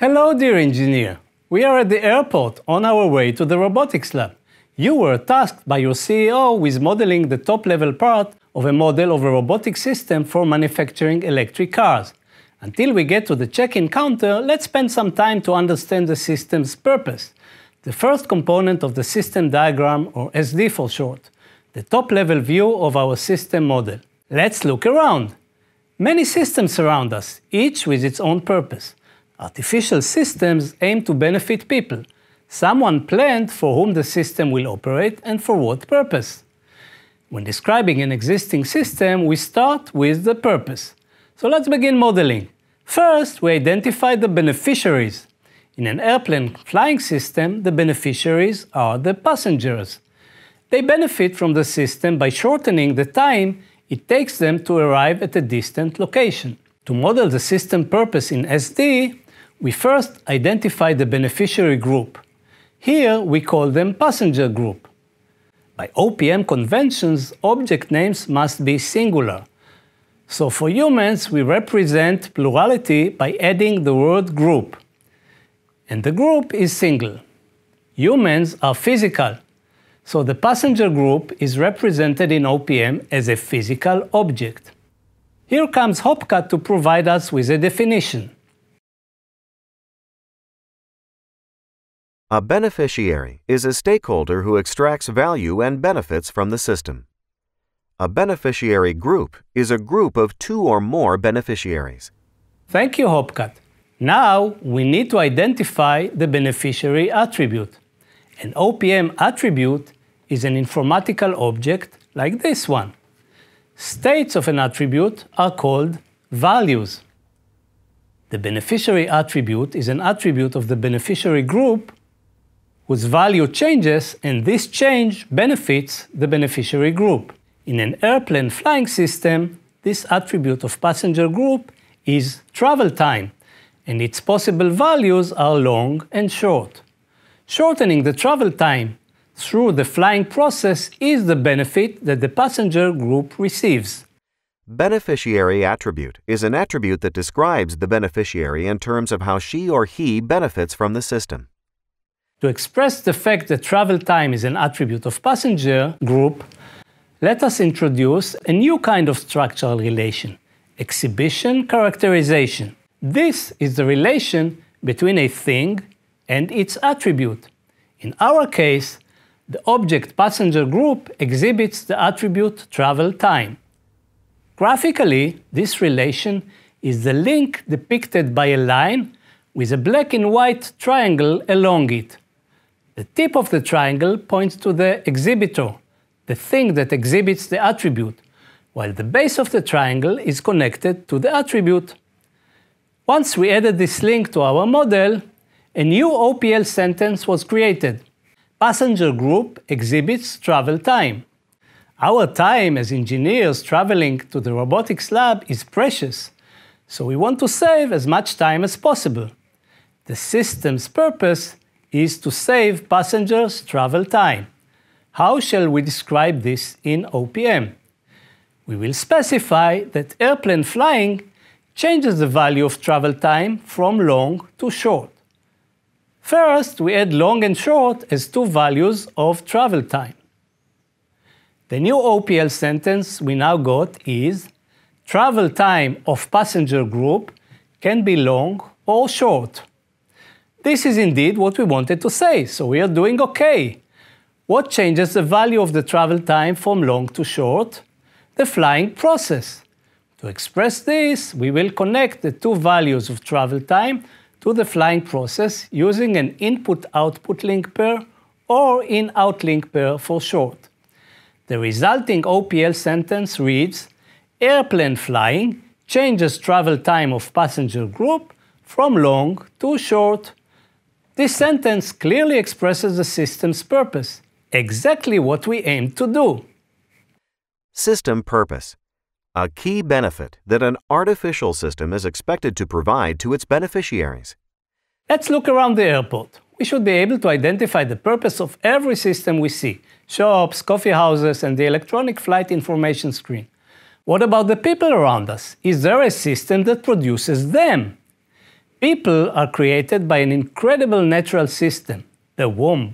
Hello, dear engineer. We are at the airport on our way to the robotics lab. You were tasked by your CEO with modeling the top level part of a model of a robotic system for manufacturing electric cars. Until we get to the check-in counter, let's spend some time to understand the system's purpose. The first component of the system diagram, or SD for short, the top-level view of our system model. Let's look around. Many systems surround us, each with its own purpose. Artificial systems aim to benefit people. Someone planned for whom the system will operate and for what purpose. When describing an existing system, we start with the purpose. So let's begin modeling. First, we identify the beneficiaries. In an airplane flying system, the beneficiaries are the passengers. They benefit from the system by shortening the time it takes them to arrive at a distant location. To model the system purpose in SD, we first identify the beneficiary group. Here we call them passenger group. By OPM conventions, object names must be singular. So for humans, we represent plurality by adding the word group. And the group is single. Humans are physical. So the passenger group is represented in OPM as a physical object. Here comes Hopcat to provide us with a definition. A beneficiary is a stakeholder who extracts value and benefits from the system. A beneficiary group is a group of two or more beneficiaries. Thank you, Hopcat. Now we need to identify the beneficiary attribute. An OPM attribute is an informatical object like this one. States of an attribute are called values. The beneficiary attribute is an attribute of the beneficiary group whose value changes and this change benefits the beneficiary group. In an airplane flying system, this attribute of passenger group is travel time, and its possible values are long and short. Shortening the travel time through the flying process is the benefit that the passenger group receives. Beneficiary attribute is an attribute that describes the beneficiary in terms of how she or he benefits from the system. To express the fact that travel time is an attribute of passenger group, let us introduce a new kind of structural relation, exhibition characterization. This is the relation between a thing and its attribute. In our case, the object passenger group exhibits the attribute travel time. Graphically, this relation is the link depicted by a line with a black and white triangle along it. The tip of the triangle points to the exhibitor, the thing that exhibits the attribute, while the base of the triangle is connected to the attribute. Once we added this link to our model, a new OPL sentence was created. Passenger group exhibits travel time. Our time as engineers traveling to the robotics lab is precious, so we want to save as much time as possible. The system's purpose is to save passengers travel time. How shall we describe this in OPM? We will specify that airplane flying changes the value of travel time from long to short. First, we add long and short as two values of travel time. The new OPL sentence we now got is travel time of passenger group can be long or short. This is indeed what we wanted to say, so we are doing okay. What changes the value of the travel time from long to short? The flying process. To express this, we will connect the two values of travel time to the flying process using an input-output link pair or in-out link pair for short. The resulting OPL sentence reads, airplane flying changes travel time of passenger group from long to short. This sentence clearly expresses the system's purpose, exactly what we aim to do. System purpose. A key benefit that an artificial system is expected to provide to its beneficiaries. Let's look around the airport. We should be able to identify the purpose of every system we see shops, coffee houses, and the electronic flight information screen. What about the people around us? Is there a system that produces them? People are created by an incredible natural system, the womb.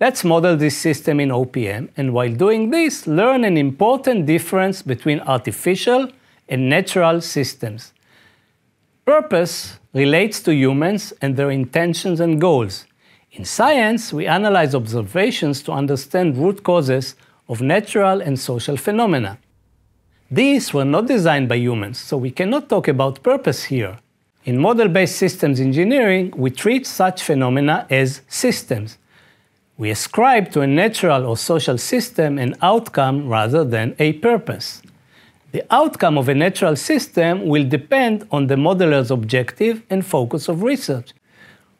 Let's model this system in OPM, and while doing this, learn an important difference between artificial and natural systems. Purpose relates to humans and their intentions and goals. In science, we analyze observations to understand root causes of natural and social phenomena. These were not designed by humans, so we cannot talk about purpose here. In model-based systems engineering, we treat such phenomena as systems. We ascribe to a natural or social system an outcome rather than a purpose. The outcome of a natural system will depend on the modeler's objective and focus of research.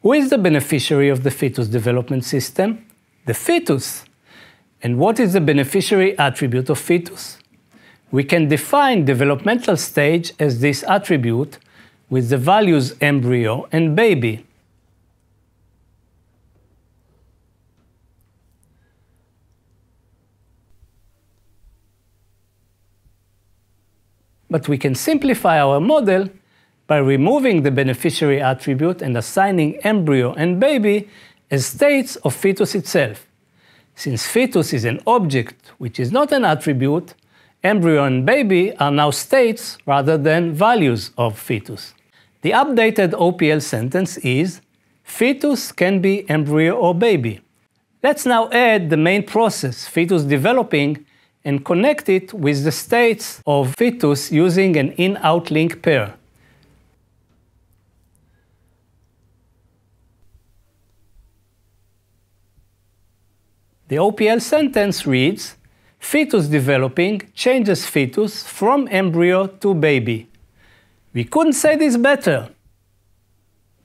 Who is the beneficiary of the fetus development system? The fetus. And what is the beneficiary attribute of fetus? We can define developmental stage as this attribute with the values embryo and baby. But we can simplify our model by removing the beneficiary attribute and assigning embryo and baby as states of fetus itself. Since fetus is an object which is not an attribute, embryo and baby are now states rather than values of fetus. The updated OPL sentence is fetus can be embryo or baby. Let's now add the main process, fetus developing, and connect it with the states of fetus using an in-out link pair. The OPL sentence reads, fetus developing changes fetus from embryo to baby. We couldn't say this better.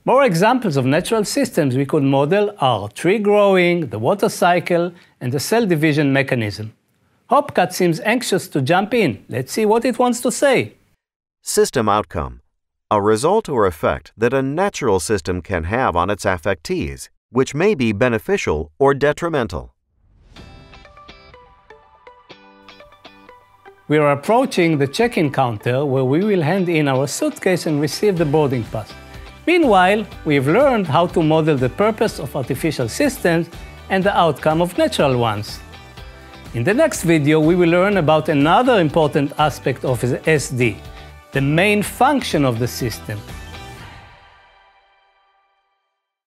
More examples of natural systems we could model are tree growing, the water cycle, and the cell division mechanism. Hopcat seems anxious to jump in. Let's see what it wants to say. System outcome a result or effect that a natural system can have on its affectees, which may be beneficial or detrimental. We are approaching the check-in counter where we will hand in our suitcase and receive the boarding pass. Meanwhile, we've learned how to model the purpose of artificial systems and the outcome of natural ones. In the next video, we will learn about another important aspect of SD, the main function of the system,